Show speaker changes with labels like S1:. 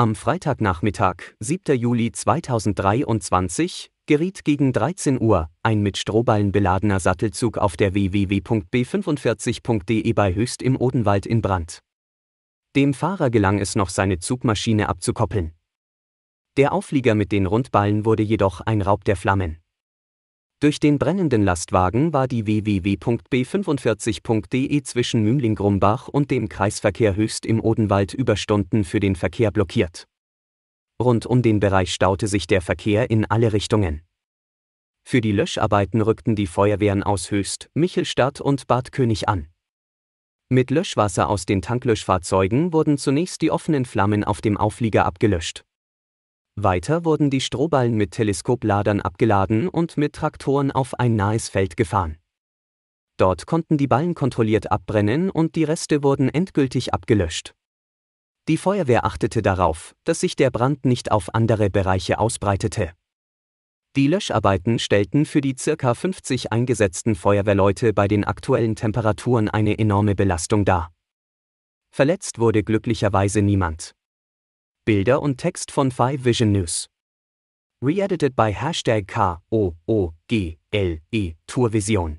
S1: Am Freitagnachmittag, 7. Juli 2023, geriet gegen 13 Uhr ein mit Strohballen beladener Sattelzug auf der www.b45.de bei Höchst im Odenwald in Brand. Dem Fahrer gelang es noch, seine Zugmaschine abzukoppeln. Der Auflieger mit den Rundballen wurde jedoch ein Raub der Flammen. Durch den brennenden Lastwagen war die www.b45.de zwischen Mümling-Grumbach und dem Kreisverkehr höchst im Odenwald über Stunden für den Verkehr blockiert. Rund um den Bereich staute sich der Verkehr in alle Richtungen. Für die Löscharbeiten rückten die Feuerwehren aus Höchst, Michelstadt und Bad König an. Mit Löschwasser aus den Tanklöschfahrzeugen wurden zunächst die offenen Flammen auf dem Auflieger abgelöscht. Weiter wurden die Strohballen mit Teleskopladern abgeladen und mit Traktoren auf ein nahes Feld gefahren. Dort konnten die Ballen kontrolliert abbrennen und die Reste wurden endgültig abgelöscht. Die Feuerwehr achtete darauf, dass sich der Brand nicht auf andere Bereiche ausbreitete. Die Löscharbeiten stellten für die ca. 50 eingesetzten Feuerwehrleute bei den aktuellen Temperaturen eine enorme Belastung dar. Verletzt wurde glücklicherweise niemand. Bilder und Text von 5 Vision News. Re-edited by Hashtag K O O G L E Tourvision.